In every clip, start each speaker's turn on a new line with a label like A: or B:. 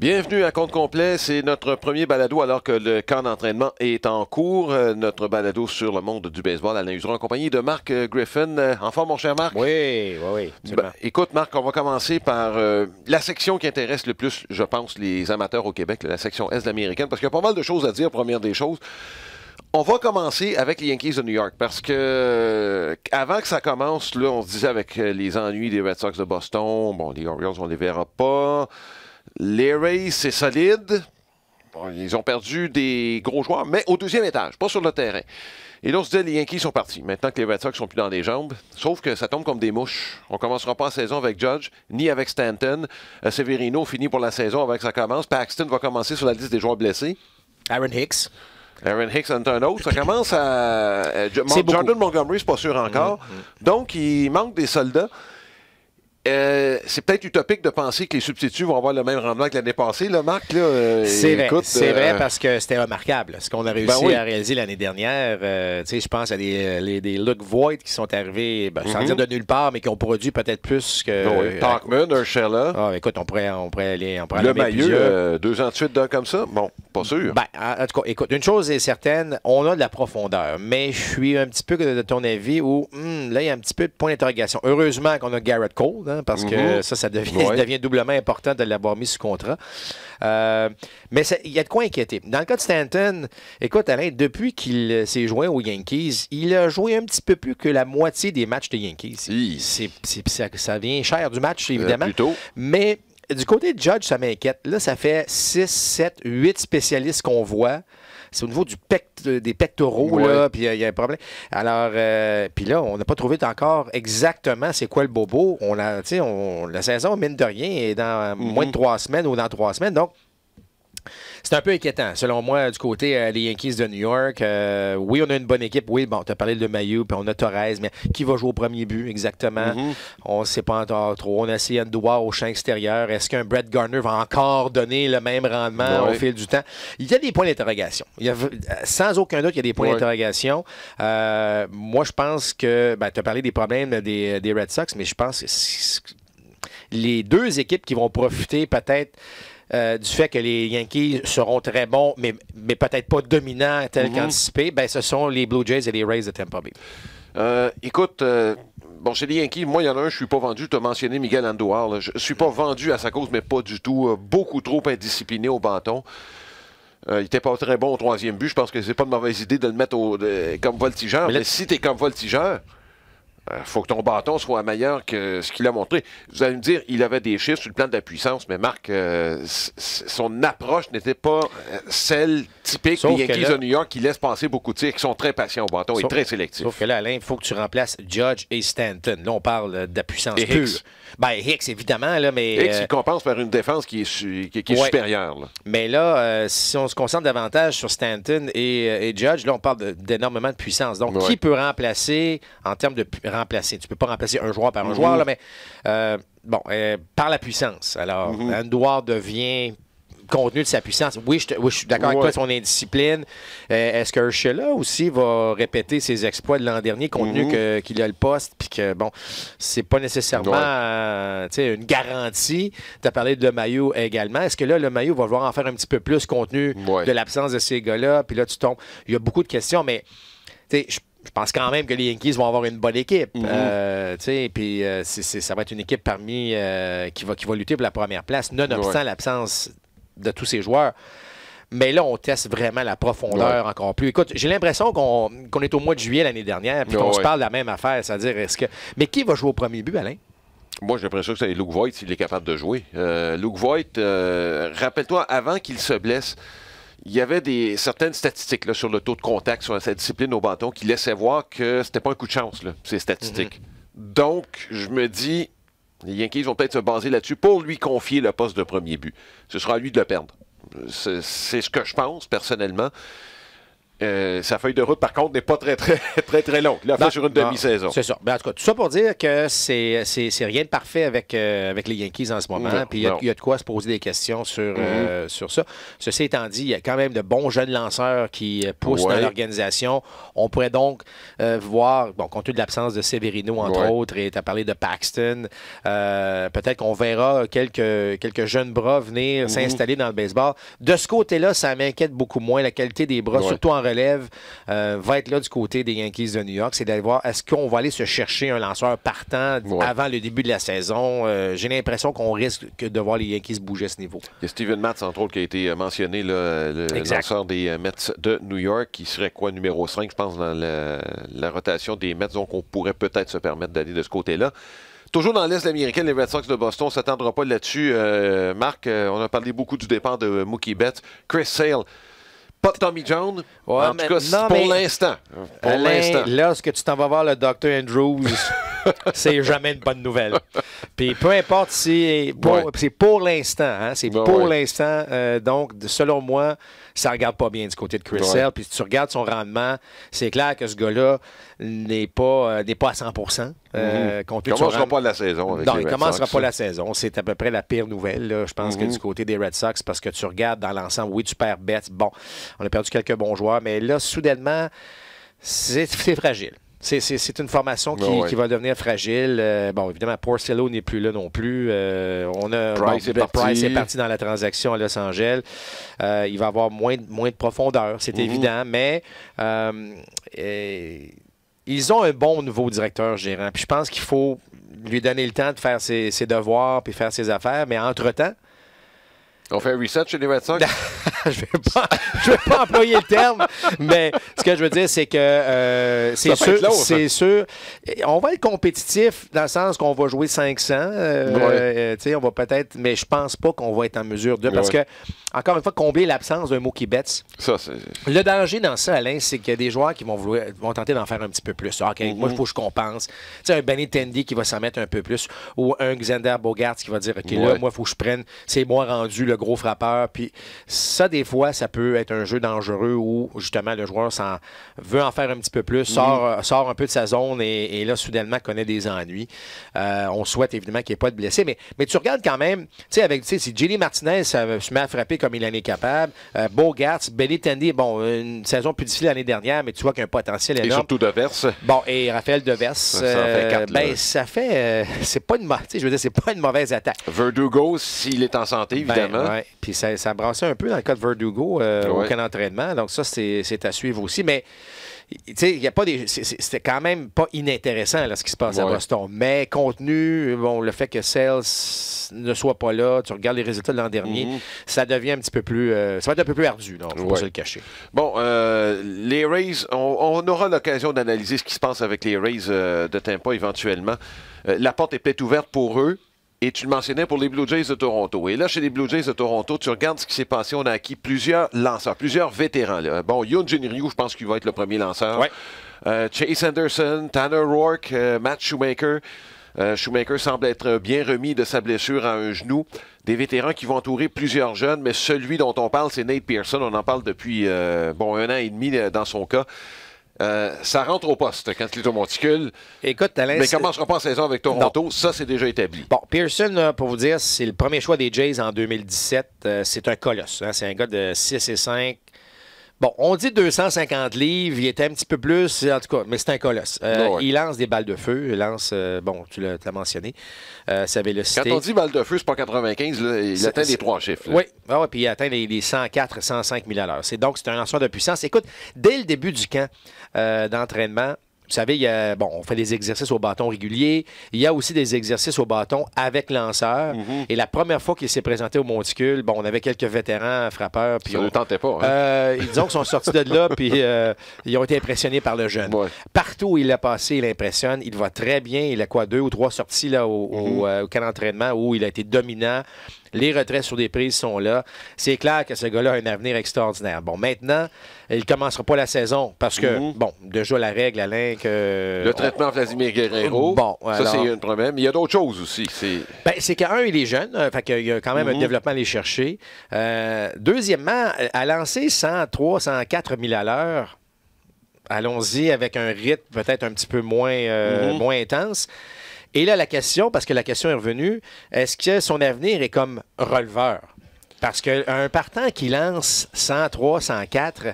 A: Bienvenue à Compte Complet. C'est notre premier balado alors que le camp d'entraînement est en cours. Euh, notre balado sur le monde du baseball. à Useron en compagnie de Marc euh, Griffin. enfin euh, En forme, mon cher Marc? Oui, oui, oui. Ben, écoute, Marc, on va commencer par la section qui intéresse le plus, je pense, les amateurs au Québec, la section Est américaine, parce qu'il y a pas mal de choses à dire, première des choses. On va commencer avec les Yankees de New York parce que avant que ça commence, là, on se disait avec les ennuis des Red Sox de Boston, bon, les Orioles, on les verra pas. Les Rays, c'est solide. ils ont perdu des gros joueurs, mais au deuxième étage, pas sur le terrain. Et là, on se les Yankees sont partis. Maintenant que les Red Sox sont plus dans les jambes, sauf que ça tombe comme des mouches. On commencera pas la saison avec Judge, ni avec Stanton. Euh, Severino finit pour la saison avec ça commence. Paxton va commencer sur la liste des joueurs blessés. Aaron Hicks. Aaron Hicks en un autre. Ça commence à. Euh, Jordan beaucoup. Montgomery, c'est pas sûr encore. Mm, mm. Donc, il manque des soldats. Euh, c'est peut-être utopique de penser que les substituts vont avoir le même rendement que l'année passée, le Marc. Là, euh, c'est vrai, euh, parce
B: que c'était remarquable ce qu'on a ben réussi à réaliser l'année dernière. je pense à des, les, looks void qui sont arrivés, ben, sans mhm. dire de nulle part, mais qui ont produit peut-être plus que. Ben Talkman, Urshela. Ah, écoute, on pourrait, aller. le maillot, deux ans de suite d'un comme ça, bon, pas sûr. Ben, en, tout cas, écoute, une chose est certaine, on a de la profondeur, mais je suis un petit peu de, ton avis où hmm, là, il y a un petit peu de point d'interrogation. Heureusement qu'on a Garrett Cole Hein, parce que mhm. ça, ça devient, doublement important de l'avoir mis sous contrat. Euh, mais il y a de quoi inquiéter. Dans le cas de Stanton, écoute, Alain, depuis qu'il euh, s'est joint aux Yankees, il a joué un petit peu plus que la moitié des matchs des Yankees. Oui. ça, vient cher du match, euh, évidemment. mais du côté de Judge, ça m'inquiète. Là, ça fait 6, 7, 8 spécialistes qu'on voit. C'est au niveau du pect, euh, des pectoraux, là, puis il euh, y a un problème. Alors, euh, puis là, on n'a pas trouvé encore exactement c'est quoi le bobo. On a, on, la saison, mine de rien, est dans mm-hmm. moins de trois semaines ou dans trois semaines. Donc, c'est un peu inquiétant, selon moi, du côté euh, des Yankees de New York. Euh, oui, on a une bonne équipe. Oui, bon, tu as parlé de Mayu, puis on a Torres, mais qui va jouer au premier but exactement? Mhm. On ne sait pas encore trop. On a essayé doigt au champ extérieur. Est-ce qu'un Brett Garner va encore donner le même rendement au fil du temps? Il y a des points d'interrogation. Sans aucun doute, il y a des points d'interrogation. Euh, moi, je pense que ben, tu as parlé des problèmes des, des Red Sox, mais je pense que les deux équipes qui vont profiter peut-être euh, du fait que les Yankees seront très bons, mais, peut-être pas dominants tels mhm. qu'anticipé ben, ce sont les Blue Jays et les Rays de Tampa Bay. Euh, écoute, euh, bon, chez les Yankees, moi, il y en a un, je ne suis pas vendu. Tu as mentionné Miguel
A: Andujar. Je ne suis pas vendu à sa cause, mais pas du tout. beaucoup trop indiscipliné au bâton. il n'était pas très bon au troisième but. Je pense que c'est pas une mauvaise idée de le mettre comme voltigeur. Mais, mais si tu es comme voltigeur, euh, faut que ton bâton soit meilleur que ce qu'il a montré. Vous allez me dire, il avait des chiffres sur le plan de la puissance, mais Marc, euh, son approche n'était pas euh,
B: celle typique des Yankees de New York qui laissent passer beaucoup de tirs, qui sont très patients au bâton et très sélectifs. Sauf que là, Alain, il faut que tu remplaces Judge et Stanton. Là, on parle de puissance pure. Ben, Hicks, évidemment, là, mais. Hicks, il euh,
A: compense par une défense qui est, supérieure.
B: Mais là, euh, si on se concentre davantage sur Stanton et, euh, Judge, là, on parle d'énormément de, puissance. Donc, qui peut remplacer en termes de remplacer? Tu peux pas remplacer un joueur par un mm-hmm. joueur, là, mais bon, par la puissance. Alors, mm-hmm. Andouard devient contenu de sa puissance. Oui, je, suis d'accord avec toi sur son indiscipline. Euh, est-ce que Urshela aussi va répéter ses exploits de l'an dernier, compte tenu mhm. qu'il a le poste, puis que, bon, c'est pas nécessairement euh, une garantie. Tu as parlé de Le Maillot également. Est-ce que là, Le Maillot va vouloir en faire un petit peu plus, compte tenu de l'absence de ces gars-là? Puis là, tu tombes. Il y a beaucoup de questions, mais je pense quand même que les Yankees vont avoir une bonne équipe. Mhm. Euh, puis ça va être une équipe parmi qui, va, qui va lutter pour la première place, nonobstant l'absence de tous ces joueurs. Mais là, on teste vraiment la profondeur encore plus. Écoute, j'ai l'impression qu'on est au mois de juillet l'année dernière, puis qu'on se parle de la même affaire, c'est-à-dire, est-ce que. Mais qui va jouer au premier but, Alain?
A: Moi, j'ai l'impression que c'est Luke Voigt s'il est capable de jouer. Euh, Luke Voigt, euh, rappelle-toi, avant qu'il se blesse, il y avait des, certaines statistiques sur le taux de contact, sur sa discipline au bâton, qui laissaient voir que c'était pas un coup de chance, ces statistiques. Mhm. Donc, je me dis, les Yankees vont peut-être se baser là-dessus pour lui confier le poste de premier but. Ce sera à lui de le perdre. C'est ce que je pense personnellement. Euh, sa feuille de route, par contre, n'est pas très, très, très, très
B: longue. Il a fait sur une demi-saison. C'est ça. Ben, en tout cas, tout ça pour dire que c'est, rien de parfait avec, euh, avec les Yankees en ce moment. Hein. Puis il y, y, a de quoi se poser des questions sur, mhm. euh, sur ça. Ceci étant dit, il y a quand même de bons jeunes lanceurs qui poussent dans l'organisation. On pourrait donc voir, bon, compte tenu de l'absence de Severino, entre autres, et tu as parlé de Paxton, peut-être qu'on verra quelques, quelques jeunes bras venir mhm. s'installer dans le baseball. De ce côté-là, ça m'inquiète beaucoup moins la qualité des bras, surtout en lève, euh, va être là du côté des Yankees de New York. C'est d'aller voir est-ce qu'on va aller se chercher un lanceur partant avant le début de la saison. Euh, j'ai l'impression qu'on risque de voir les Yankees bouger à ce niveau.
A: Il y a Steven Matz, entre autres, qui a été euh, mentionné, là, le lanceur des Mets de New York, qui serait quoi, numéro 5, je pense, dans la, rotation des Mets. Donc, on pourrait peut-être se permettre d'aller de ce côté-là. Toujours dans l'Est américain, les Red Sox de Boston, on ne s'attendra pas là-dessus. Marc, on a parlé beaucoup du départ de Mookie Betts. Chris
B: Sale pas de Tommy Jones. en tout cas, pour l'instant. Pour l'instant. Là, ce que tu t'en vas voir le Dr. Andrews c'est jamais une bonne nouvelle. Puis peu importe si. C'est pour l'instant. c'est pour l'instant. Hein, ben euh, donc, selon moi, ça ne regarde pas bien du côté de Chris Puis si tu regardes son rendement, c'est clair que ce gars-là n'est pas, euh, pas à 100 euh, mm-hmm. Il ne commencera pas la
A: saison. Avec non, il ne commencera pas la
B: saison. C'est à peu près la pire nouvelle, je pense, que du mm-hmm. côté des Red Sox, parce que tu regardes dans l'ensemble, oui, tu perds bête, Bon, on a perdu quelques bons joueurs, mais là, soudainement, c'est fragile. C'est une formation qui, va devenir fragile. Euh, bon, évidemment, Porcello n'est plus là non plus. Euh, on a Price, est parti. dans la transaction à Los Angeles. Euh, il va avoir moins, de profondeur, c'est mhm. évident, mais ils ont un bon nouveau directeur gérant. Puis je pense qu'il faut lui donner le temps de faire ses, ses devoirs puis faire ses affaires, mais entre-temps, on fait un reset chez les Red Sox? je ne vais, pas employer le terme, mais ce que je veux dire, c'est que euh, c'est sûr, c'est hein. sûr. On va être compétitif dans le sens qu'on va jouer 500. Euh, euh, on va peut-être, mais je pense pas qu'on va être en mesure de. Parce que, encore une fois, combler l'absence d'un mot qui bête. le danger dans ça, Alain, c'est qu'il y a des joueurs qui vont, vouloir, vont tenter d'en faire un petit peu plus. Ah, moi, il mhm. faut que je compense. Tu un Benny Tendy qui va s'en mettre un peu plus, ou un Xander Bogart qui va dire, OK, là, moi, il faut que je prenne, c'est moi rendu le gros frappeur. Puis ça, des fois, ça peut être un jeu dangereux où justement le joueur s'en veut en faire un petit peu plus, mm-hmm. euh, sort, un peu de sa zone et, là, soudainement, connaît des ennuis. Euh, on souhaite évidemment qu'il n'y ait pas de blessés, mais, mais tu regardes quand même, tu sais, avec, si Jilly Martinez se met à frapper comme il en est capable, Beau Bogarts, Benny Tandy, bon, une saison plus difficile l'année dernière, mais tu vois qu'il y a un potentiel énorme. Et surtout Devers. Bon, et Raphaël Devers. Euh, ben, ça, fait ça fait. c'est pas une, je veux c'est pas une mauvaise attaque. Verdugo, s'il est en santé, ben, évidemment. Oui, puis ça, a brassait un peu dans le cas de Verdugo, euh, aucun entraînement. Donc ça, c'est à suivre aussi. Mais il a pas des. C'était quand même pas inintéressant là, ce qui se passe à Boston. Mais contenu, bon, le fait que Sales ne soit pas là, tu regardes les résultats de l'an dernier, mhm. ça devient un petit peu plus. Euh, ça va être un peu plus ardu, donc, faut se le cacher. Bon, euh, les Rays, on, aura l'occasion d'analyser ce qui
A: se passe avec les Rays de Tempo éventuellement. la porte est peut-être ouverte pour eux. Et tu le mentionnais pour les Blue Jays de Toronto. Et là, chez les Blue Jays de Toronto, tu regardes ce qui s'est passé. On a acquis plusieurs lanceurs, plusieurs vétérans. Bon, Yoon Jin Ryu, je pense qu'il va être le premier lanceur. Ouais. Euh, Chase Anderson, Tanner Rourke, euh, Matt Shoemaker. Schumacher euh, Shoemaker semble être bien remis de sa blessure à un genou. Des vétérans qui vont entourer plusieurs jeunes, mais celui dont on parle, c'est Nate Pearson. On en parle depuis bon un an et demi dans son cas. Euh, ça rentre au poste quand
B: il est au monticule. Écoute, Alain, Mais comment pas en saison avec Toronto, ça c'est déjà établi. Bon, Pearson, pour vous dire, c'est le premier choix des Jays en 2017. Euh, c'est un colosse. Hein. C'est un gars de 6 et 5, Bon, on dit 250 livres, il était un petit peu plus, en tout cas, mais c'est un colosse. Euh, il lance des balles de feu, il lance, euh, bon, tu l'as mentionné, euh, sa vélocité. Quand on dit
A: balles de feu, c'est pas 95, il atteint les trois chiffres. Oui,
B: ah puis il atteint les, les 104, 105 000 à l'heure. Donc, c'est un lanceur de puissance. Écoute, dès le début du camp d'entraînement, vous savez, bon, on fait des exercices au bâton réguliers. Il y a aussi des exercices au bâton avec lanceur. Mhm. Et la première fois qu'il s'est présenté au Monticule, bon, on avait quelques vétérans frappeurs. Puis ne on... tentait pas. Hein? Euh, ils Euh, disons qu'ils sont sortis de là, puis euh, ils ont été impressionnés par le jeune. Partout où il a passé, il impressionne. Il va très bien. Il a quoi, deux ou trois sorties là, au, mm d'entraînement où il a été dominant. Les retraits sur des prises sont là. C'est clair que ce gars-là a un avenir extraordinaire. Bon, maintenant, il ne commencera pas la saison parce que, mhm. bon, déjà la règle, Alain, que. Le traitement de
A: Vladimir Guerrero. ça, c'est un problème. Il y a d'autres choses aussi. C'est
B: ben, qu'un, il est jeune. Hein, fait y a quand même un mhm. développement à aller chercher. Euh, deuxièmement, à lancer 103, 104 000 à l'heure, allons-y avec un rythme peut-être un petit peu moins, euh, mhm. moins intense. Et là, la question, parce que la question est revenue, est-ce que son avenir est comme releveur? Parce qu'un partant qui lance 103, 104,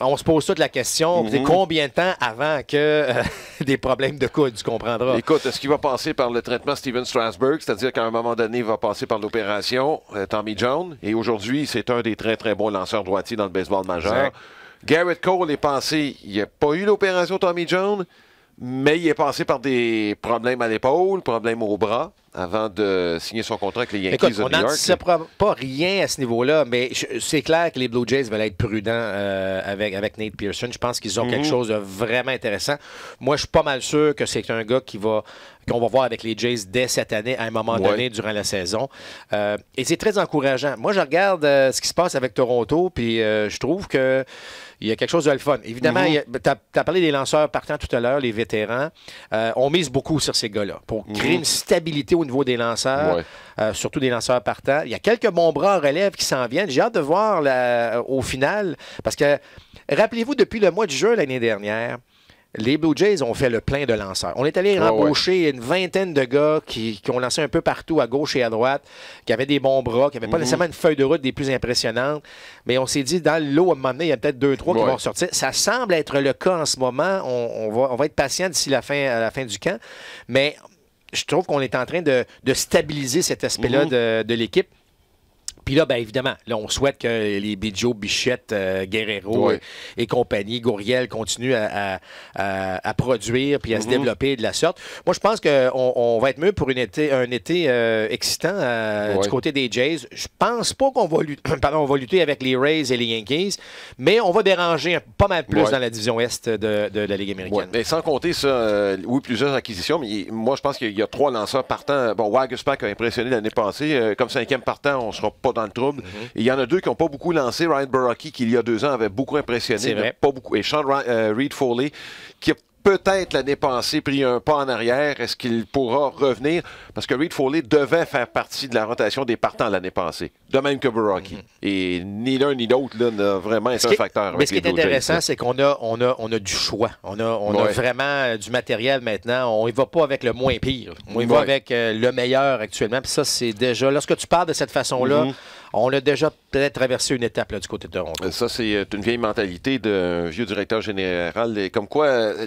B: on se pose toute la question, mm combien de temps avant que
A: euh, des problèmes de coude, tu comprendras? Écoute, est-ce qu'il va passer par le traitement Steven Strasberg, c'est-à-dire qu'à un moment donné, il va passer par l'opération euh, Tommy John, et aujourd'hui, c'est un des très, très bons lanceurs droitiers dans le baseball majeur. Garrett Cole est passé, il n'y a pas eu l'opération Tommy John, mais il est passé par des problèmes à l'épaule, problèmes au bras, avant de signer son contrat avec les Yankees de New York.
B: On pas rien à ce niveau-là, mais c'est clair que les Blue Jays veulent être prudents euh, avec, avec Nate Pearson. Je pense qu'ils ont quelque mhm. chose de vraiment intéressant. Moi, je suis pas mal sûr que c'est un gars qui va qu'on va voir avec les Jays dès cette année, à un moment donné durant la saison. Euh, et c'est très encourageant. Moi, je regarde euh, ce qui se passe avec Toronto, puis je trouve que il y a quelque chose de le fun. Évidemment, mhm. ben, tu as, parlé des lanceurs partants tout à l'heure, les vétérans. Euh, on mise beaucoup sur ces gars-là pour mhm. créer une stabilité au niveau des lanceurs, euh, surtout des lanceurs partants. Il y a quelques bons bras en relève qui s'en viennent. J'ai hâte de voir au final, parce que rappelez-vous, depuis le mois de juin l'année dernière, les Blue Jays ont fait le plein de lanceurs. On est allé rembaucher une vingtaine de gars qui, ont lancé un peu partout, à gauche et à droite, qui avaient des bons bras, qui n'avaient pas mhm. nécessairement une feuille de route des plus impressionnantes. Mais on s'est dit, dans le lot, à un moment donné, il y a peut-être deux, trois qui vont sortir. Ça semble être le cas en ce moment. On, va, être patient d'ici la fin, du camp. Mais je trouve qu'on est en train de, stabiliser cet aspect-là mhm. de l'équipe. Puis là, bien évidemment, là, on souhaite que les Bijou, Bichette, euh, Guerrero et, compagnie, Gouriel, continuent à, produire puis à se mhm. développer de la sorte. Moi, je pense qu'on on va être mieux pour un été euh, excitant euh, du côté des Jays. Je pense pas qu'on va, lutter, avec les Rays et les Yankees, mais on va déranger pas mal plus dans la division Est de, la Ligue américaine.
A: sans compter ça, oui, plusieurs acquisitions, mais moi, je pense qu'il y a trois lanceurs partant. Bon, Pack a impressionné l'année passée. comme cinquième partant, on sera pas Mhm. Il y en a deux qui n'ont pas beaucoup lancé. Ryan Baraki, qui il y a deux ans avait beaucoup impressionné, pas beaucoup. Et Sean euh, Reed Foley, qui a peut-être l'année passée pris un pas en arrière. Est-ce qu'il pourra revenir? Parce que Reed Foley devait faire partie de la rotation des partants l'année passée, de même que Buraki. Mhm. Et ni l'un ni
B: l'autre n'a vraiment été un facteur. Mais ce qui est intéressant, c'est qu'on a, on a, on a du choix. On, a, a vraiment euh, du matériel maintenant. On ne va pas avec le moins pire. On y va avec euh, le meilleur actuellement. Puis ça, c'est déjà. Lorsque tu parles de cette façon-là, mhm on a déjà peut-être traversé une étape du côté de Toronto.
A: Ça, c'est euh, une vieille mentalité d'un vieux directeur général. comme quoi, euh,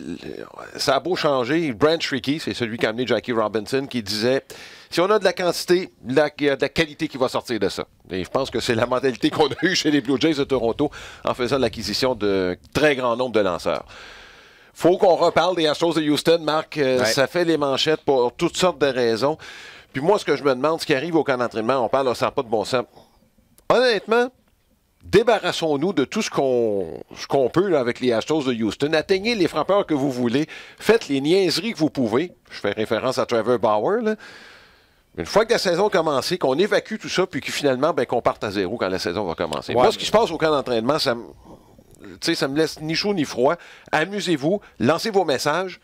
A: ça a beau changer. Branch Rickey, c'est celui qui a amené Jackie Robinson, qui disait si on a de la quantité, il de la qualité qui va sortir de ça. Et je pense que c'est la mentalité qu'on a eue chez les Blue Jays de Toronto en faisant l'acquisition de très grand nombre de lanceurs faut qu'on reparle des Astros de Houston, Marc. Euh, ça fait les manchettes pour toutes sortes de raisons. Puis moi, ce que je me demande, ce qui arrive au camp d'entraînement, on parle, on ne pas de bon sens honnêtement, débarrassons-nous de tout ce qu'on peut avec les Astros de Houston. Atteignez les frappeurs que vous voulez. Faites les niaiseries que vous pouvez. Je fais référence à Trevor Bauer. Une fois que la saison a commencé, qu'on évacue tout ça, puis que finalement, ben, qu'on parte à zéro quand la saison va commencer. Moi, ce qui se passe au camp d'entraînement, ça ça me laisse ni chaud ni froid. Amusez-vous, lancez vos messages.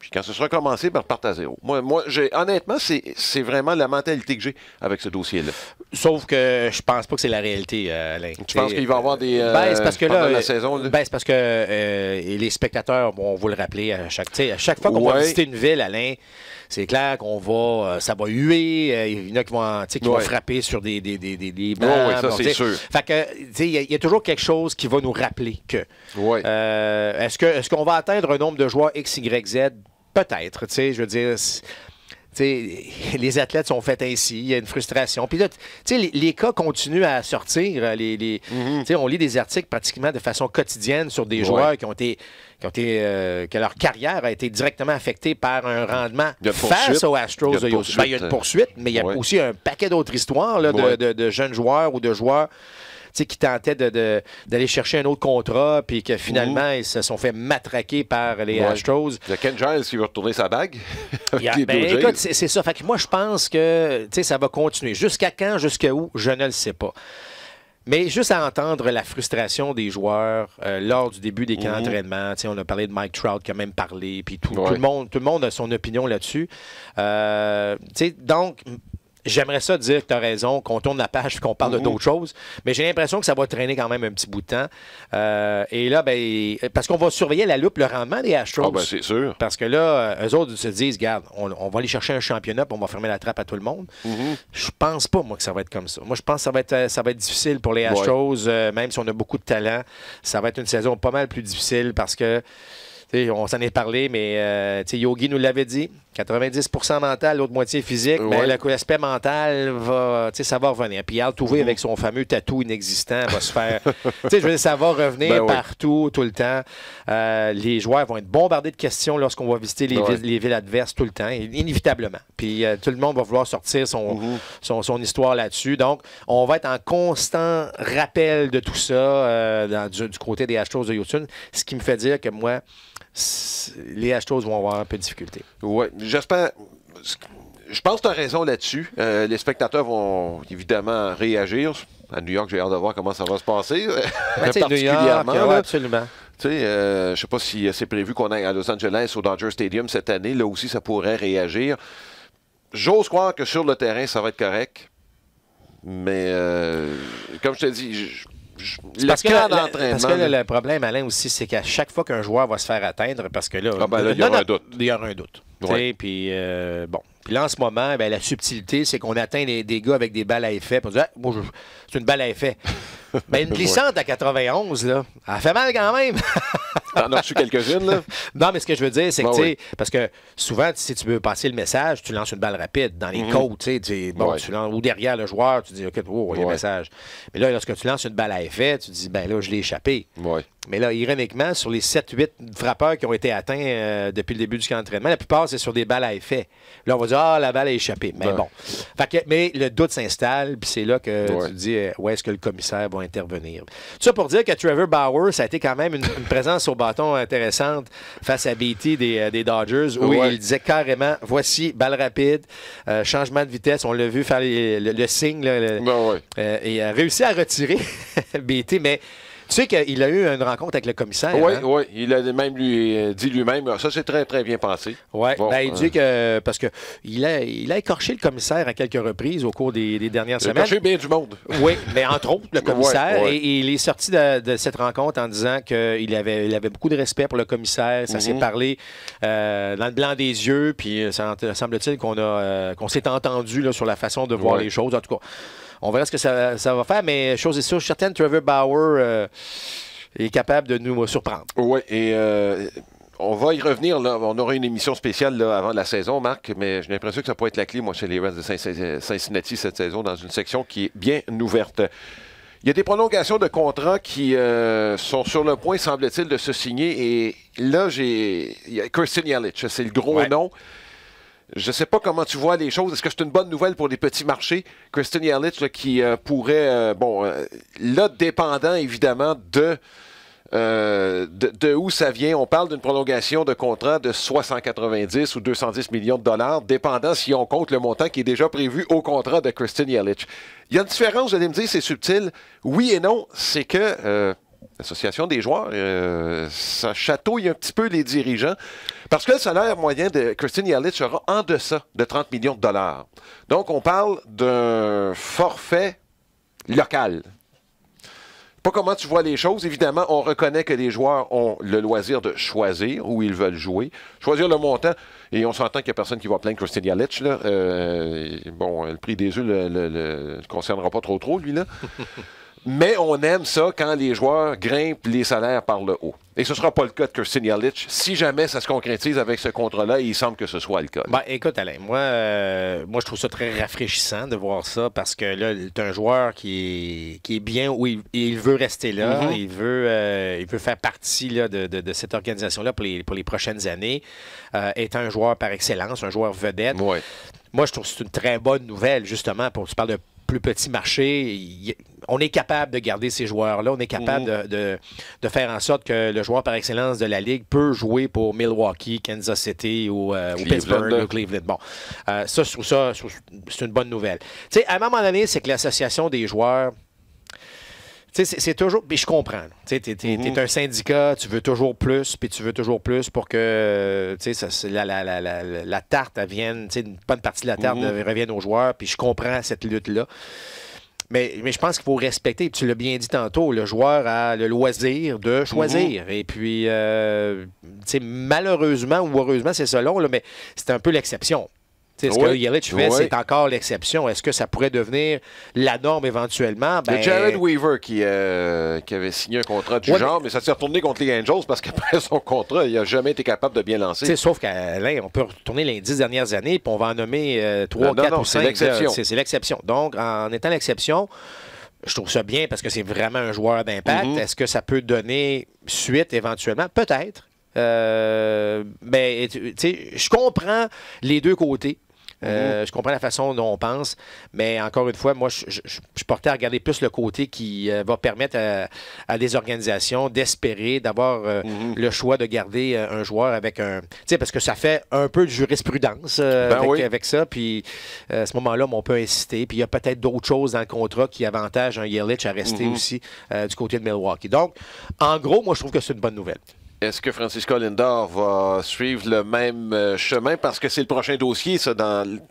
A: Puis quand ce sera commencé, ben, reparte à zéro. Moi, moi honnêtement, c'est vraiment la mentalité que j'ai avec ce dossier-là.
B: Sauf que je pense pas que c'est la réalité, euh, Alain. Tu penses qu'il va y
A: avoir des. Euh, euh, ben, c'est parce que là, la saison.
B: Ben, parce que les spectateurs vont vous le rappeler à chaque. À chaque fois qu'on va visiter une ville, Alain, c'est clair qu'on va. ça va huer. Il y en a qui vont, frapper sur des. des, des, ça, c'est sûr. Fait que, il y, a toujours quelque chose qui va nous rappeler que. Euh, est-ce qu'on est qu'on va atteindre un nombre de joueurs X, Y, Z? Peut-être, tu sais, je veux dire. les athlètes sont faits ainsi, il y a une frustration. Puis là, les, les, cas continuent à sortir. Euh, les, mhm. On lit des articles pratiquement de façon quotidienne sur des joueurs qui ont été, qui ont été euh, que leur carrière a été directement affectée par un rendement face aux Astros. Il y a, une ben, poursuite, mais il y a aussi un paquet d'autres histoires de jeunes joueurs ou de joueurs sais, qui tentaient d'aller chercher un autre contrat, puis que finalement, mmh. ils se sont fait matraquer par les Astros. Il y a Ken Giles qui va retourner sa bague. Ben, écoute, c'est ça. Fait moi, je pense que ça va continuer. Jusqu'à quand, jusqu'à où, je ne le sais pas. Mais juste à entendre la frustration des joueurs euh, lors du début des camps mmh. d'entraînement, on a parlé de Mike Trout qui a même parlé, puis tout, le monde, tout le monde a son opinion là-dessus. Euh, donc, J'aimerais ça dire que tu as raison, qu'on tourne la page qu'on parle d'autres choses, mais j'ai l'impression que ça va traîner quand même un petit bout de temps. Euh, et là, ben, parce qu'on va surveiller la loupe, le rendement des Astros. Ah, ben, c'est sûr. Parce que là, euh, eux autres se disent, regarde, on, va aller chercher un championnat puis on va fermer la trappe à tout le monde. Mhm. Je pense pas, moi, que ça va être comme ça. Moi, je pense que ça va être, ça va être difficile pour les Astros, euh, même si on a beaucoup de talent. Ça va être une saison pas mal plus difficile parce que on s'en est parlé, mais euh, Yogi nous l'avait dit 90 mental, l'autre moitié physique. Mais l'aspect mental, va, ça va revenir. Puis Al Touvé, avec son fameux tatou inexistant, va se faire. je veux dire, ça va revenir ben partout, tout le temps. Euh, les joueurs vont être bombardés de questions lorsqu'on va visiter les, ben villes, les, villes, adverses tout le temps, inévitablement. Puis euh, tout le monde va vouloir sortir mm-hmm. son, son, histoire là-dessus. Donc, on va être en constant rappel de tout ça du, côté des Astros de youtube ce qui me fait dire que moi, les Astros vont avoir un peu de difficulté. Oui, j'espère. Je pense que tu as raison là-dessus.
A: Euh, les spectateurs vont évidemment réagir. À New York, j'ai hâte de voir comment ça va se passer. Ben, particulièrement. absolument. Euh, je ne sais pas si euh, c'est prévu qu'on aille à Los Angeles au Dodger Stadium cette année. Là aussi, ça pourrait réagir. J'ose croire que sur le terrain, ça va être correct. Mais comme je te dis, parce, que, le
B: problème, Alain, aussi, c'est qu'à chaque fois qu'un joueur va se faire atteindre, parce que là, ah, ben il y aura un doute. Il y aura un doute. Oui. Puis euh, bon. Puis là, en ce moment, ben, la subtilité, c'est qu'on atteint des, gars avec des balles à effet. Puis on dit, c'est une balle à effet. Mais ben, une glissante à 91, là, elle fait mal quand même. T'en as reçu quelques-unes, là? Non, mais ce que je veux dire, c'est que, ben tu sais, parce que souvent, si tu veux passer le message, tu lances une balle rapide dans les mhm. côtes, tu sais, ou derrière le joueur, tu dis, OK, oh, il y a un message. Mais là, lorsque tu lances une balle à effet, tu dis, ben là, je l'ai échappé. Mais là, ironiquement, sur les 7-8 frappeurs qui ont été atteints euh, depuis le début du camp d'entraînement, la plupart, c'est sur des balles à effet. Là, on va dire, ah, la balle a échappé. Mais bon. mais le doute s'installe, puis c'est là que tu dis, euh, où est-ce que le commissaire va intervenir? ça pour dire que Trevor Bauer, ça a été quand même une, une présence au bâton intéressante face à BT euh, des, Dodgers, où il disait carrément voici, balle rapide, euh, changement de vitesse. On l'a vu faire le, signe. Ben euh, et a réussi à retirer bt mais. Tu sais qu'il a eu une rencontre avec le commissaire. Oui, hein?
A: oui. Il a même lui, euh, dit lui-même, euh, ça c'est très, très bien pensé. Oui, ben, il euh, dit
B: que, parce qu'il a, il a écorché le commissaire à quelques reprises au cours des, dernières semaines. Il a
A: bien du monde. Oui, mais entre autres le commissaire. Et,
B: il est sorti de, cette rencontre en disant qu'il avait, il avait beaucoup de respect pour le commissaire. Ça s'est mhm. parlé dans le blanc des yeux. Puis ça semble-t-il qu'on a qu'on s'est entendu sur la façon de voir les choses. En tout cas, on verra ce que ça, va faire, mais chose est sûre, je Trevor Bauer euh, est capable de nous surprendre. Oui, et euh, on va y revenir.
A: On aura une émission spéciale avant la saison, Marc, mais j'ai l'impression que ça pourrait être la clé, moi, chez les Reds de Cincinnati cette saison, dans une section qui est bien ouverte. Il y a des prolongations de contrats qui euh, sont sur le point, semble-t-il, de se signer. Et là, j'ai. Kirsten Yalich, c'est le gros nom. Je ne sais pas comment tu vois les choses. Est-ce que c'est une bonne nouvelle pour les petits marchés? Christian Yelich, qui euh, pourrait, euh, bon, euh, là, dépendant évidemment de, de, où ça vient. On parle d'une prolongation de contrat de 690 ou 210 millions de dollars, dépendant si on compte le montant qui est déjà prévu au contrat de Christian Yelich. Il y a une différence, vous allez me dire, c'est subtil. Oui et non, c'est que L'association des joueurs, euh, ça chatouille un petit peu les dirigeants parce que le salaire moyen de Christine Yalit sera en deçà de 30 millions de dollars. Donc, on parle d'un forfait local. Pas comment tu vois les choses. Évidemment, on reconnaît que les joueurs ont le loisir de choisir où ils veulent jouer, choisir le montant. Et on s'entend qu'il n'y a personne qui va plaindre Christine Yalich. Euh, bon, le prix des œufs ne le, concernera pas trop trop, lui. là. Mais on aime ça quand les joueurs grimpent les salaires par le haut. Et ce ne sera pas le cas de Kirsten Yelich si jamais ça se concrétise avec ce contrat-là il semble que ce soit le cas.
B: Ben, écoute, Alain, moi, euh, moi, je trouve ça très rafraîchissant de voir ça parce que là, c'est un joueur qui est, bien où il, veut rester là. Mm-hmm. il, veut, euh, il veut faire partie de, cette organisation-là pour les, pour les prochaines années. est euh, un joueur par excellence, un joueur vedette. Moi, je trouve que c'est une très bonne nouvelle, justement, pour tu parles de plus petit marché on est capable de garder ces joueurs-là. On est capable mhm. de, faire en sorte que le joueur par excellence de la Ligue peut jouer pour Milwaukee, Kansas City ou, euh, Pittsburgh ou Cleveland. Bon, euh, ça, c'est une bonne nouvelle. Tu à un moment donné, c'est que l'association des joueurs c'est toujours. Puis je comprends. Tu es, mhm. un syndicat, tu veux toujours plus, puis tu veux toujours plus pour que la, tarte vienne, une bonne partie de la tarte mhm. revienne aux joueurs, puis je comprends cette lutte-là. Mais, je pense qu'il faut respecter, tu l'as bien dit tantôt, le joueur a le loisir de mhm. choisir. Et puis, euh, malheureusement ou heureusement, c'est selon, mais c'est un peu l'exception ce que Yelich c'est encore l'exception. Est-ce que ça pourrait devenir la norme éventuellement? Ben... Jared
A: Weaver euh, qui, avait signé un contrat du genre, mais... ça s'est retourné contre les Angels parce qu'après son contrat, il n'a jamais été capable de bien lancer. sauf
B: qu'Alain, on peut retourner les dix dernières années, puis on va en nommer euh, trois, quatre ou cinq. C'est l'exception. C'est l'exception. Donc, en étant l'exception, je trouve ça bien parce que c'est vraiment un joueur d'impact. Mm-hmm. Est-ce que ça peut donner suite éventuellement? Peut-être. Euh, ben, je comprends les deux côtés. Euh, mhm. Je comprends la façon dont on pense, mais encore une fois, moi, je, je, je portais à regarder plus le côté qui euh, va permettre à, des organisations d'espérer d'avoir euh, mhm. le choix de garder un joueur avec un. Tu sais, parce que ça fait un peu de jurisprudence ben avec, ça. Puis à ce moment-là, on peut insister. Puis il y a peut-être d'autres choses dans le contrat qui avantagent un Yelich à rester mhm. aussi du côté de Milwaukee. Donc, en gros, moi, je trouve que c'est une bonne nouvelle.
A: Est-ce que Francisco Lindor va suivre le même euh, chemin? Parce que c'est le prochain dossier,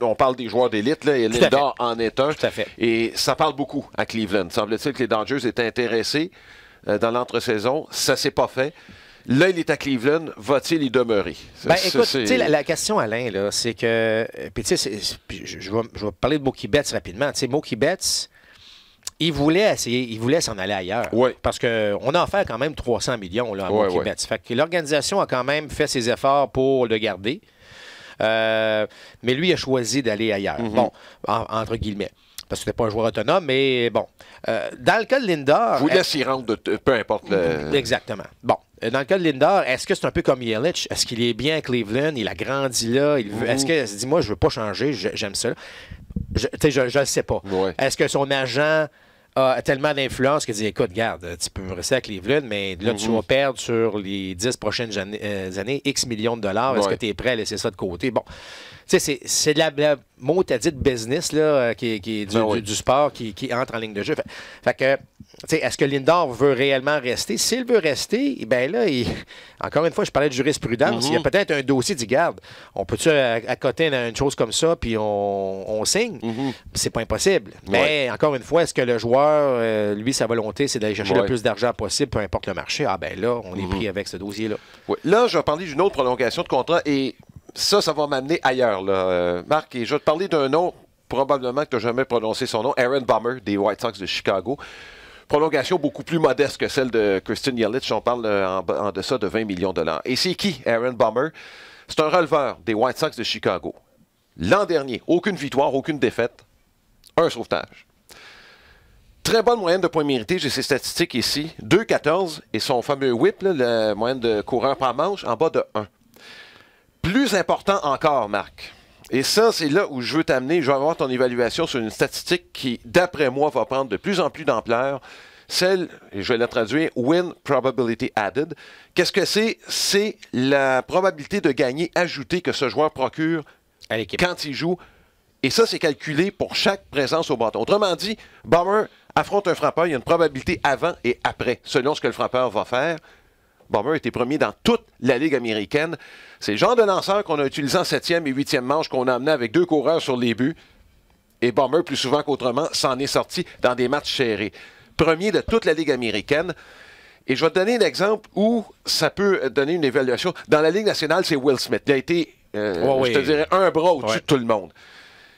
A: on parle des joueurs d'élite, et Lindor en est un. Et ça parle beaucoup à Cleveland. Semble-t-il que les Dodgers étaient intéressés euh, dans l'entre-saison. Ça s'est pas fait. Là, il est à Cleveland. Va-t-il y demeurer? Ben, écoute, la,
B: question, Alain, c'est que... Euh, puis, je, vais, je vais parler de Mookie Betts rapidement. Mookie Betts il voulait il voulait s'en aller ailleurs. Oui. Parce qu'on a offert quand même 300 millions là, à Québec. Fait que l'organisation a quand même fait ses efforts pour le garder. Euh, mais lui a choisi d'aller ailleurs. Mhm. Bon, entre guillemets. Parce que c'était pas un joueur autonome, mais bon. Euh, dans le cas de Lindor. Vous y rendre, peu importe Exactement. Bon. Euh, dans le cas de Lindor, est-ce que c'est un peu comme Yelich? Est-ce qu'il est bien à Cleveland? Il a grandi là? Il mhm. Est-ce qu'il se dit, moi, je veux pas changer, j'aime ça? Je ne je, sais pas. Est-ce que son agent tellement d'influence que dit écoute, garde, euh, tu peux rester les Cleveland, mais là, tu mhm. vas perdre sur les 10 prochaines euh, années, X millions de dollars. Est-ce que tu es prêt à laisser ça de côté? Bon, c'est de la, la mot t'as dit de business là, euh, qui, ben du, sport qui, entre en ligne de jeu. Fait, que, est-ce que Lindor veut réellement rester? S'il veut rester, ben là, encore une fois, je parlais de jurisprudence. Il y a mhm. peut-être un dossier dit garde. On peut-tu accoter une, chose comme ça, puis on, signe? Mhm. C'est pas impossible. Mais encore une fois, est-ce que le joueur, euh, lui, sa volonté, c'est d'aller chercher le plus d'argent possible, peu importe le marché? Ah ben là, on est mhm. pris avec ce dossier-là. Là, je vais parler d'une autre prolongation de
A: contrat et ça, ça va m'amener ailleurs. Là. Euh, Marc, et je vais te parler d'un nom, probablement que tu n'as jamais prononcé son nom, Aaron Bummer, des White Sox de Chicago. Prolongation beaucoup plus modeste que celle de Christine Yelich. On parle euh, en, deçà de 20 millions de dollars. Et c'est qui, Aaron Bummer? C'est un releveur des White Sox de Chicago. L'an dernier, aucune victoire, aucune défaite, un sauvetage. Très bonne moyenne de points mérités, j'ai ces statistiques ici. 2,14 et son fameux whip, la moyenne de coureur par manche, en bas de 1. Plus important encore, Marc. Et ça, c'est là où je veux t'amener. Je vais avoir ton évaluation sur une statistique qui, d'après moi, va prendre de plus en plus d'ampleur. Celle, et je vais la traduire, Win Probability Added. Qu'est-ce que c'est? C'est la probabilité de gagner ajoutée que ce joueur procure à quand il joue. Et ça, c'est calculé pour chaque présence au bâton. Autrement dit, Bomber affronte un frappeur, il y a une probabilité avant et après, selon ce que le frappeur va faire. Bomber était premier dans toute la Ligue américaine. C'est le genre de lanceur qu'on a utilisé en septième et huitième manche, qu'on a amené avec deux coureurs sur les buts. Et Bomber, plus souvent qu'autrement, s'en est sorti dans des matchs serrés. Premier de toute la Ligue américaine. Et je vais te donner un exemple où ça peut donner une évaluation. Dans la Ligue nationale, c'est Will Smith. Il a été, euh, je te dirais, un bras au-dessus de tout le monde.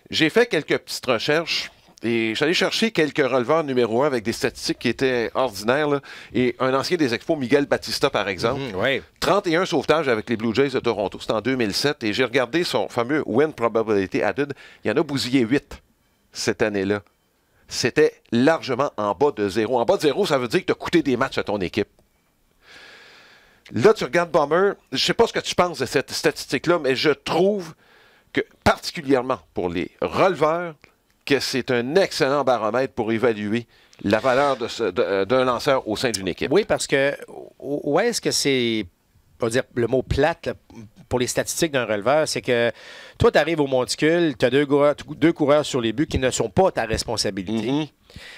A: J'ai fait quelques petites recherches et j'allais chercher quelques releveurs numéro un avec des statistiques qui étaient ordinaires. Et un ancien des expos, Miguel Batista, par exemple, 31 mhm, sauvetages avec les Blue Jays de Toronto. C'était en 2007. Et j'ai regardé son fameux win probability added. Il y en a bousillé 8 cette année-là. C'était largement en bas de zéro. En bas de zéro, ça veut dire que tu as coûté des matchs à ton équipe. Là, tu regardes Bomber. Je ne sais pas ce que tu penses de cette statistique-là, mais je trouve que, particulièrement pour les releveurs, que c'est un excellent baromètre pour évaluer la valeur euh, d'un lanceur au sein d'une
B: équipe. Oui, parce que où est-ce que c'est, on va dire le mot plate pour les statistiques d'un releveur, c'est que toi, tu arrives au monticule, tu as deux coureurs, sur les buts qui ne sont pas ta responsabilité. Mm-hmm.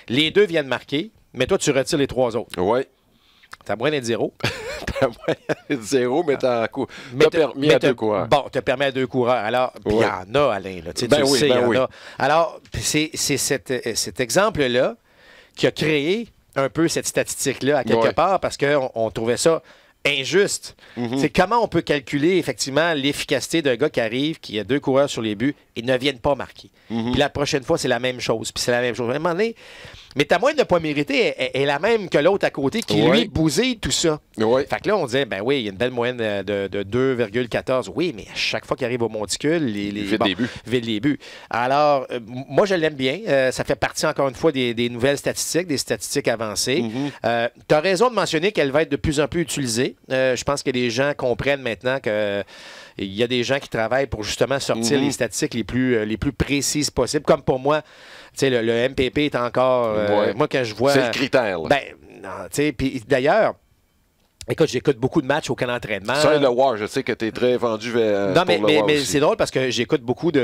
B: Les deux viennent marquer, mais toi, tu retires les trois autres. Oui. T'as moins est zéro. T'as moins zéro, mais t'as permis mais à deux coureurs. Bon, t'as permis à deux coureurs. Alors, ben il y en a, Alain. Ben tu sais, y en a. Alors, c'est euh, cet, exemple-là qui a créé un peu cette statistique-là à quelque part parce qu'on on trouvait ça injuste. Mhm. C'est comment on peut calculer effectivement l'efficacité d'un gars qui arrive, qui a deux coureurs sur les buts et ne viennent pas marquer. Mhm. Puis la prochaine fois, c'est la même chose. Puis c'est la même chose. À un moment mais ta moyenne de pas mérité est, la même que l'autre à côté qui, lui, bousille tout ça. Oui. Fait que là, on disait, ben oui, il y a une belle moyenne de, 2,14. Oui, mais à chaque fois qu'il arrive au monticule, les, les, les buts. Alors, euh, moi, je l'aime bien. Euh, ça fait partie, encore une fois, des, nouvelles statistiques, des statistiques avancées. Mm-hmm. Euh, tu as raison de mentionner qu'elle va être de plus en plus utilisée. je pense que les gens comprennent maintenant que il y a des gens qui travaillent pour justement sortir mhm. les statistiques les plus, euh, les plus précises possibles. Comme pour moi, le, le MPP est encore. Euh, moi, quand je vois. C'est le critère. Là. Ben, d'ailleurs, Écoute, j'écoute beaucoup de matchs au camp d'entraînement. Ça, le War, je sais que tu es très vendu vers. Euh, non, mais, mais, mais c'est drôle parce que j'écoute beaucoup de,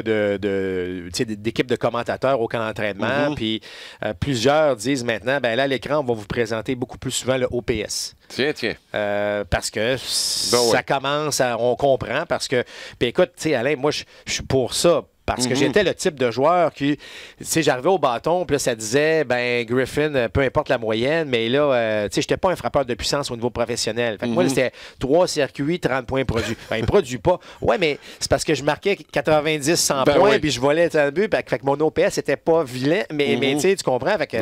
B: d'équipes de, commentateurs au camp d'entraînement. Mhm. Puis euh, plusieurs disent maintenant ben là, à l'écran, on va vous présenter beaucoup plus souvent le OPS. Tiens, tiens. Euh, parce que ben ça commence, à, on comprend. Parce que. Puis écoute, tu sais, Alain, moi, je suis pour ça parce que mhm. j'étais le type de joueur qui, tu j'arrivais au bâton, puis ça disait, ben, Griffin, euh, peu importe la moyenne, mais là, euh, tu sais, j'étais pas un frappeur de puissance au niveau professionnel. Fait que moi, mhm. c'était trois circuits, 30 points produits. Ben, il produit pas. Ouais, mais c'est parce que je marquais 90, 100 ben points, puis je volais un but, fait, que mon OPS était pas vilain, mais, mais mhm. tu sais, tu comprends? Fait que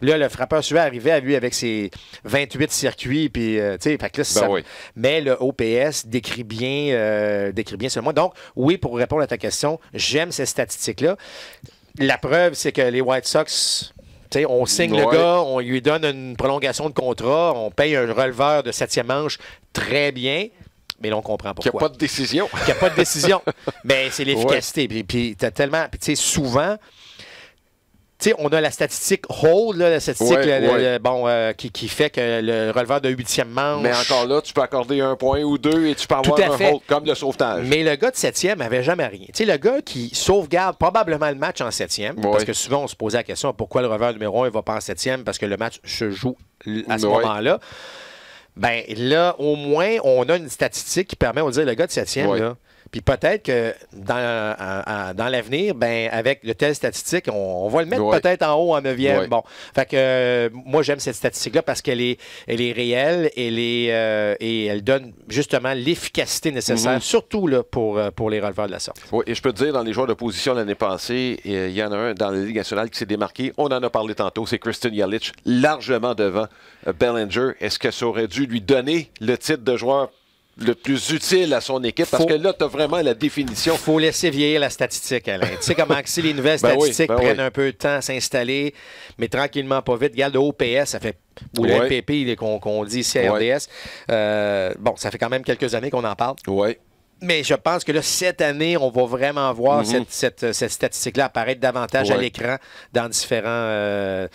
B: là, le frappeur suivant arrivait à lui avec ses 28 circuits, puis, euh, tu sais, fait que ben Mais le OPS décrit bien, décrit bien seulement. Donc, oui, pour répondre à ta question, j'ai ces statistiques-là. La preuve, c'est que les White Sox on signe le gars, on lui donne une prolongation de contrat, on paye un releveur de septième manche très bien. Mais l'on on comprend pourquoi. il n'y a pas de décision. il n'y a pas de décision. Mais c'est l'efficacité. Puis, as tellement. Puis, souvent, on a la statistique hold, la statistique euh, qui, fait que le releveur de huitième manche. Mais encore là, tu peux accorder un point ou deux et tu peux avoir un hold comme le sauvetage. Mais le gars de septième n'avait jamais rien. Tu le gars qui sauvegarde probablement le match en septième, parce que souvent on se posait la question pourquoi le releveur numéro un ne va pas en septième, parce que le match se joue à ce moment-là. Ben là, au moins, on a une statistique qui permet, de dire le gars de septième, là puis peut-être que dans, dans l'avenir, ben, avec de telles statistiques, on, va le mettre peut-être en haut en neuvième. Bon. Fait que euh, moi, j'aime cette statistique-là parce qu'elle est, elle est réelle euh, et elle donne justement l'efficacité nécessaire, mhm. surtout là, pour, euh, pour les releveurs de la sorte. Oui, et je peux te dire, dans les joueurs d'opposition l'année passée, il y en a un dans la
A: Ligue nationale qui s'est démarqué. On en a parlé tantôt, c'est Kristen Yalich, largement devant Bellinger. Est-ce que ça aurait dû lui donner le titre de joueur le plus utile à son équipe parce que
B: là, tu as vraiment la définition. Il faut laisser vieillir la statistique, Alain. tu sais comment si les nouvelles ben statistiques ben prennent un peu de temps à s'installer, mais tranquillement, pas vite. Regarde, le OPS, ça fait. Ou le qu'on dit ici à RDS. Euh, bon, ça fait quand même quelques années qu'on en parle. Oui. Mais je pense que là, cette année, on va vraiment voir mhm. cette, statistique-là apparaître davantage à l'écran dans différents, euh,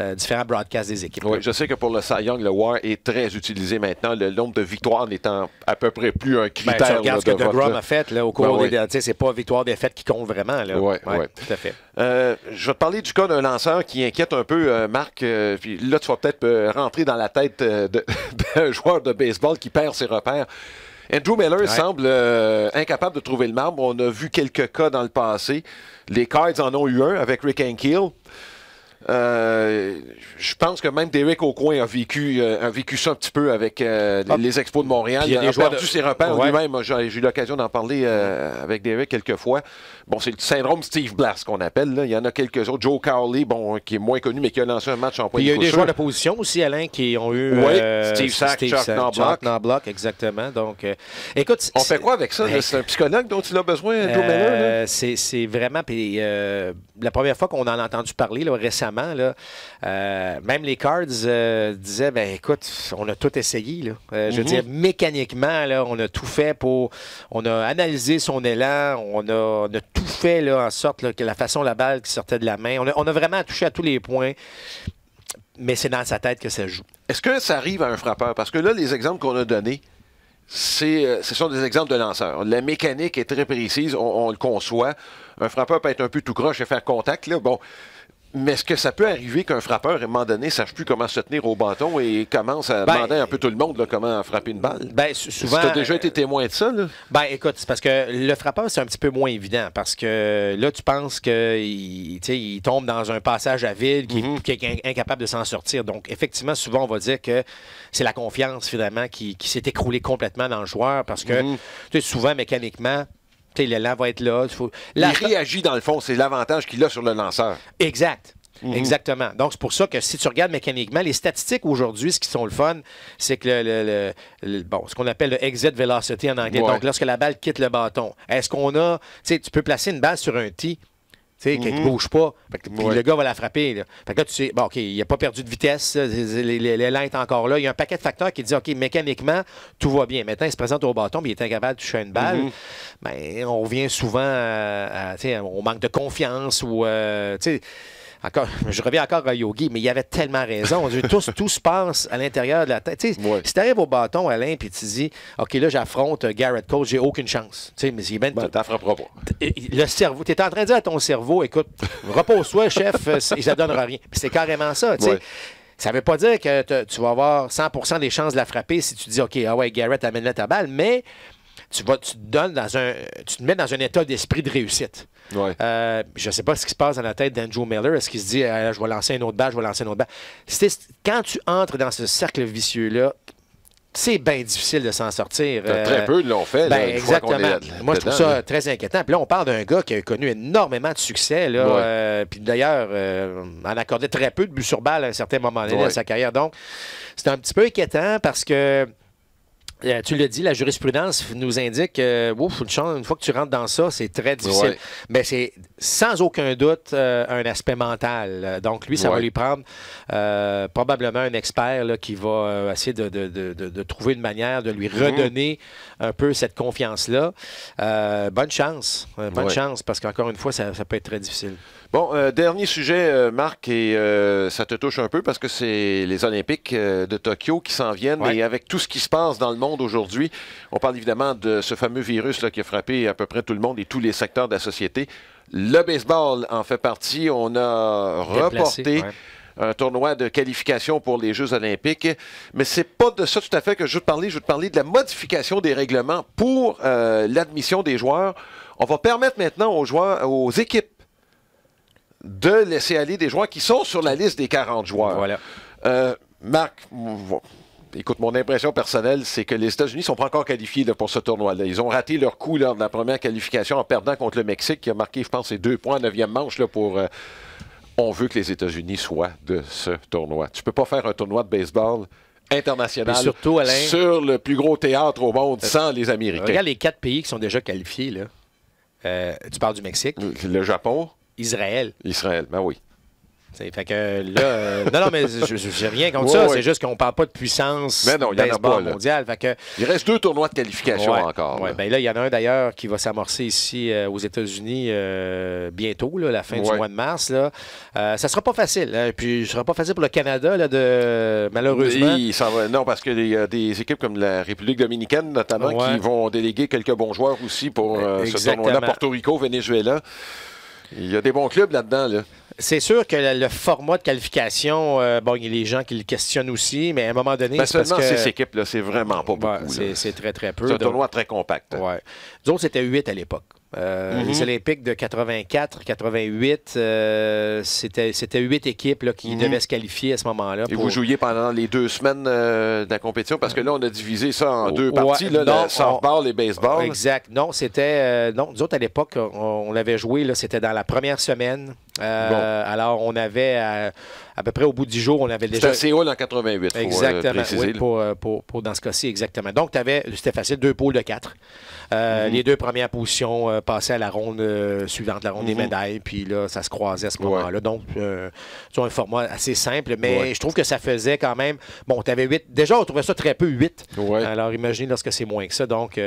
B: euh, différents broadcasts des équipes. Oui, je sais que pour le Cy Young, le
A: WAR est très utilisé maintenant, le nombre de victoires n'étant à peu près plus un critère. Ben, tu regardes ce que DeGrom a
B: fait au cours ben, des... Ce C'est pas victoire fêtes qui compte vraiment. Oui, ouais, tout à fait. Euh, je
A: vais te parler du cas d'un lanceur qui inquiète un peu, Marc. là, tu vas peut-être rentrer dans la tête d'un joueur de baseball qui perd ses repères. Andrew Miller semble euh, incapable de trouver le marbre. On a vu quelques cas dans le passé. Les Cards en ont eu un avec Rick Ankiel. Euh, je pense que même Derek Aucoin a vécu, euh, vécu ça un petit peu avec euh, ah, les, Expos de Montréal. il a, perdu ses repères lui-même. J'ai eu l'occasion d'en parler avec Derek quelques fois. Bon, c'est le syndrome Steve Blass qu'on appelle. Il y en a quelques autres. Joe Cowley, bon, qui est moins connu, mais qui a lancé un match en point Il y a eu des joueurs de
B: position aussi, Alain, qui ont eu. Oui, Steve Sack, Chuck Norblock, exactement. Donc, écoute, on fait quoi avec ça C'est un psychologue dont il a besoin, Joe C'est vraiment. la première fois qu'on en a entendu parler récemment euh, même les Cards euh, disaient ben écoute, on a tout essayé. Là. Euh, je veux mhm. dire, mécaniquement, là, on a tout fait pour. On a analysé son élan, on a, tout fait là, en sorte que la façon la balle qui sortait de la main. On a, vraiment touché à tous les points mais c'est dans sa tête que ça joue. Est-ce que ça
A: arrive à un frappeur? Parce que là, les exemples qu'on a donnés, ce sont des exemples de lanceurs. La mécanique est très précise, on, le conçoit. Un frappeur peut être un peu tout croche et faire contact. Là. Bon, mais est-ce que ça peut arriver qu'un frappeur, à un moment donné, ne sache plus comment se tenir au bâton et commence à ben, demander un peu tout le monde comment frapper une balle?
B: Ben, souvent. tu as déjà été euh, témoin de ça? Là? Ben, écoute, parce que le frappeur, c'est un petit peu moins évident parce que là, tu penses qu'il il tombe dans un passage à vide, qui, est mhm. incapable de s'en sortir. Donc, effectivement, souvent, on va dire que c'est la confiance, finalement, qui, s'est écroulée complètement dans le joueur parce que, mhm. souvent, mécaniquement, l'élan va être là. Il réagit dans le fond, c'est l'avantage qu'il a sur le lanceur. Exact. Mhm. Exactement. Donc, c'est pour ça que si tu regardes mécaniquement, les statistiques aujourd'hui, ce qui sont le fun, c'est que le, bon, ce qu'on appelle le exit velocity en anglais. Donc, lorsque la balle quitte le bâton, est-ce qu'on a, tu sais, tu peux placer une balle sur un tee, sais, qu'il ne mhm. bouge pas. puis Le gars va la frapper. Fait que tu sais, bon, OK, il n'a pas perdu de vitesse, l'élan est encore là. Il y a un paquet de facteurs qui disent OK, mécaniquement, tout va bien. Maintenant, il se présente au bâton, mais il est incapable de toucher une balle. Mhm. Ben, on revient souvent à, au manque de confiance ou, euh, je reviens encore à Yogi, mais il avait tellement raison. tout, tout se passe à l'intérieur de la tête. Si tu arrives au bâton, Alain, puis tu dis, OK, là, j'affronte Garrett Cole, j'ai aucune chance. mais ben, pas. Le cerveau, tu es en train de dire à ton cerveau, écoute, repose-toi, chef, euh, ça ne te donnera rien. C'est carrément ça. Ça ne veut pas dire que tu vas avoir 100 des chances de la frapper si tu dis, OK, ah ouais, Garrett, amène-la ta balle, mais tu te donnes dans un, mets dans un état d'esprit de réussite. Euh, je ne sais pas ce qui se passe dans la tête d'Andrew Miller. Est-ce qu'il se dit, ah, je vais lancer un autre balle, je vais lancer un autre balle. Quand tu entres dans ce cercle vicieux-là, c'est bien difficile de s'en sortir. très euh, peu l'ont fait. Ben, exactement. Moi, je trouve ça très inquiétant. Puis là, on parle d'un gars qui a connu énormément de succès. Là, euh, puis d'ailleurs, on accordait très peu de buts sur balle à un certain moment donné sa carrière. Donc, c'est un petit peu inquiétant parce que euh, tu le dis, la jurisprudence nous indique que euh, une fois que tu rentres dans ça, c'est très difficile. Mais c'est sans aucun doute euh, un aspect mental. Donc, lui, ça va lui prendre probablement un expert qui va essayer de, trouver une manière de lui mhm. redonner un peu cette confiance-là. bonne chance. bonne chance, parce qu'encore une fois, ça peut être très difficile. Bon, euh, dernier
A: sujet, euh, Marc, et euh, ça te touche un peu parce que c'est les Olympiques de Tokyo qui s'en viennent Mais et avec tout ce qui se passe dans le monde aujourd'hui, on parle évidemment de ce fameux virus là, qui a frappé à peu près tout le monde et tous les secteurs de la société. Le baseball en fait partie. On a reporté. un tournoi de qualification pour les Jeux olympiques. Mais c'est pas de ça tout à fait que je veux te parler. Je veux te parler de la modification des règlements pour l'admission des joueurs. On va permettre maintenant aux joueurs, aux équipes de laisser aller des joueurs qui sont sur la liste des 40 joueurs. Voilà. Euh, Marc, écoute, mon impression personnelle, c'est que les États-Unis ne sont pas encore qualifiés pour ce tournoi-là. Ils ont raté leur coup lors de la première qualification en perdant contre le Mexique, qui a marqué, je pense, ses deux points en neuvième manche pour. Euh, on veut que les États-Unis soient de ce tournoi. Tu peux pas faire un tournoi de baseball
B: international sur
A: le plus gros théâtre au monde euh, sans
B: les Américains. Regarde les quatre pays qui sont déjà qualifiés. tu parles du Mexique. Le Japon. Israël. Israël, ben oui. fait que là, euh, non, non, mais j'ai rien contre ça. C'est juste qu'on parle pas de puissance mais non, y que,
A: il reste deux tournois de qualification encore.
B: Ben là, il y en a un d'ailleurs qui va s'amorcer ici euh, aux États-Unis euh, bientôt, la fin du mois de mars. Là. ça sera pas facile. Hein, puis, ce sera pas facile pour le Canada, de, malheureusement. Oui,
A: non, parce qu'il y a des équipes comme la République dominicaine, notamment, qui vont déléguer quelques bons joueurs aussi pour ce tournoi-là. Porto Rico, Venezuela. Il y a des bons clubs là-dedans. Là.
B: C'est sûr que le, format de qualification, euh, bon, il y a les gens qui le questionnent aussi, mais à un moment donné, ben, c'est parce ces équipes-là, c'est vraiment pas beaucoup. c'est très, très peu. C'est un tournoi très compact. Ouais. autres, c'était 8 à l'époque. Euh, mhm. Les Olympiques de 84, 88, euh, c'était huit équipes qui mhm. devaient se qualifier à ce moment-là. Et vous jouiez
A: pendant les deux semaines euh, de la compétition parce que là, on a divisé ça en deux parties, le softball et le baseball. Exact.
B: Non, c'était. non, nous autres, à l'époque, on, l'avait joué, c'était dans la première semaine. Alors, on avait. à peu près au bout du jour, on avait déjà. C'était
A: Séoul en 88. Exactement.
B: Pour, pour, dans ce cas-ci, exactement. Donc, c'était facile, deux pôles de quatre. Euh, mhm. Les deux premières positions euh, passaient à la ronde euh, suivante, la ronde des mhm. médailles. Puis là, ça se croisait à ce moment-là. Donc, c'est un format assez simple, mais je trouve que ça faisait quand même. Bon, tu avais huit Déjà, on trouvait ça très peu, huit. Alors, imaginez lorsque c'est moins que ça. Donc,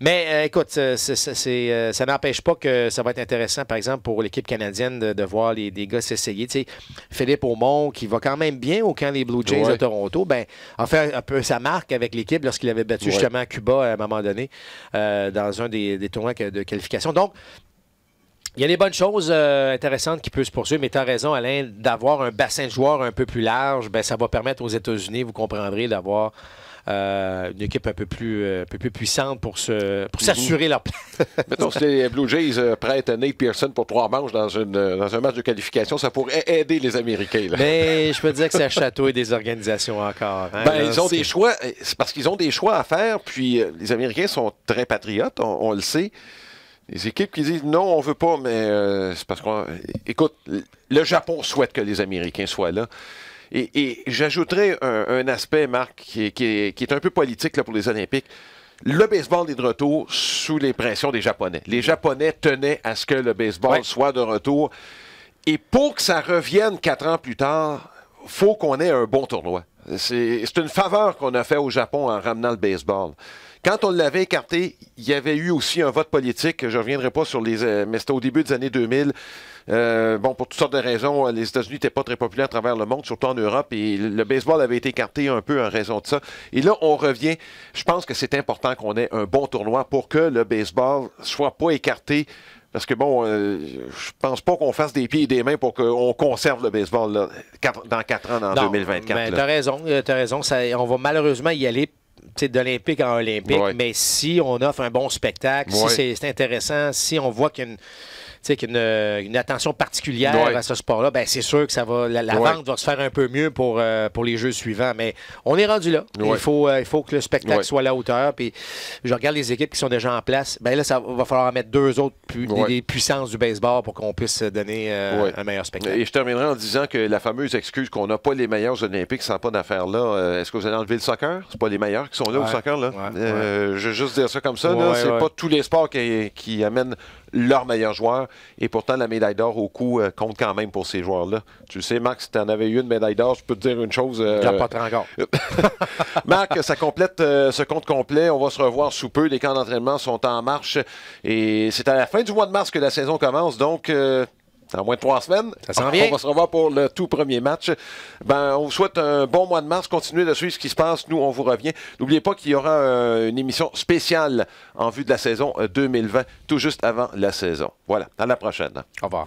B: mais écoute, ça n'empêche pas que ça va être intéressant, par exemple, pour l'équipe canadienne de, voir les, gars s'essayer. Tu sais, Philippe Aumont, qui va quand même bien au camp des Blue Jays de Toronto, ben, a fait un peu sa marque avec l'équipe lorsqu'il avait battu justement Cuba à un moment donné. Euh, dans un des, tournois de qualification. Donc, il y a des bonnes choses euh, intéressantes qui peuvent se poursuivre, mais tu as raison, Alain, d'avoir un bassin de joueurs un peu plus large, ben, ça va permettre aux États-Unis, vous comprendrez, d'avoir euh, une équipe un peu plus, euh, plus puissante pour, se, mhm. s'assurer leur
A: place. Mettons, si les Blue Jays euh, prêtent Nate Pearson pour trois manches dans, une, un match de qualification,
B: ça pourrait aider les Américains. Mais je peux dire que c'est un château et des organisations encore. Hein. Ben, ils ont des
A: choix. C'est parce qu'ils ont des choix à faire. Puis les Américains sont très patriotes, on, le sait. Les équipes qui disent non, on veut pas, mais c'est parce qu'on. Écoute, le Japon souhaite que les Américains soient là. Et, j'ajouterais un, aspect, Marc, qui est, un peu politique pour les Olympiques. Le baseball est de retour sous les pressions des Japonais. Les Japonais tenaient à ce que le baseball soit de retour. Et pour que ça revienne quatre ans plus tard, faut qu'on ait un bon tournoi. C'est une faveur qu'on a fait au Japon en ramenant le baseball. Quand on l'avait écarté, il y avait eu aussi un vote politique. Je ne reviendrai pas sur les. Euh, mais c'était au début des années 2000. Euh, bon, pour toutes sortes de raisons, les États-Unis n'étaient pas très populaires à travers le monde, surtout en Europe, et le baseball avait été écarté un peu en raison de ça. Et là, on revient. Je pense que c'est important qu'on ait un bon tournoi pour que le baseball soit pas écarté parce que bon, euh, je pense pas qu'on fasse des pieds et des mains pour qu'on conserve le baseball là, quatre, dans 4 ans, en 2024. tu
B: raison, tu raison. on va malheureusement y aller d'Olympique en Olympique, mais si on offre un bon spectacle, si c'est intéressant, si on voit qu'une euh, une, attention particulière à ce sport-là, ben, c'est sûr que ça va, la, vente va se faire un peu mieux pour, euh, pour les jeux suivants. Mais on est rendu là. Il, faut, euh, il faut que le spectacle soit à la hauteur. Puis je regarde les équipes qui sont déjà en place. Ben, là, ça va falloir mettre deux autres puissances du baseball pour qu'on puisse donner un meilleur spectacle.
A: Et je terminerai en disant que la fameuse excuse qu'on n'a pas les meilleurs Olympiques sans pas d'affaires là, est-ce que vous allez enlever le soccer? C'est pas les meilleurs qui sont là au soccer. Là. je vais juste dire ça comme ça. c'est pas tous les sports qui, qui amènent leur meilleur joueur. Et pourtant, la médaille d'or au coup euh, compte quand même pour ces joueurs-là. Tu sais, Marc, si tu en avais eu une médaille d'or, je peux te dire une chose. Euh, pas encore. Marc, ça complète euh, ce compte complet. On va se revoir sous peu. Les camps d'entraînement sont en marche. Et c'est à la fin du mois de mars que la saison commence. Donc dans moins de trois semaines. On va se revoir pour le tout premier match. Ben, on vous souhaite un bon mois de mars. Continuez de suivre ce qui se passe. Nous, on vous revient. N'oubliez pas qu'il y aura euh, une émission spéciale en vue de la saison 2020, euh, tout juste avant la saison. Voilà. À la prochaine. Au revoir.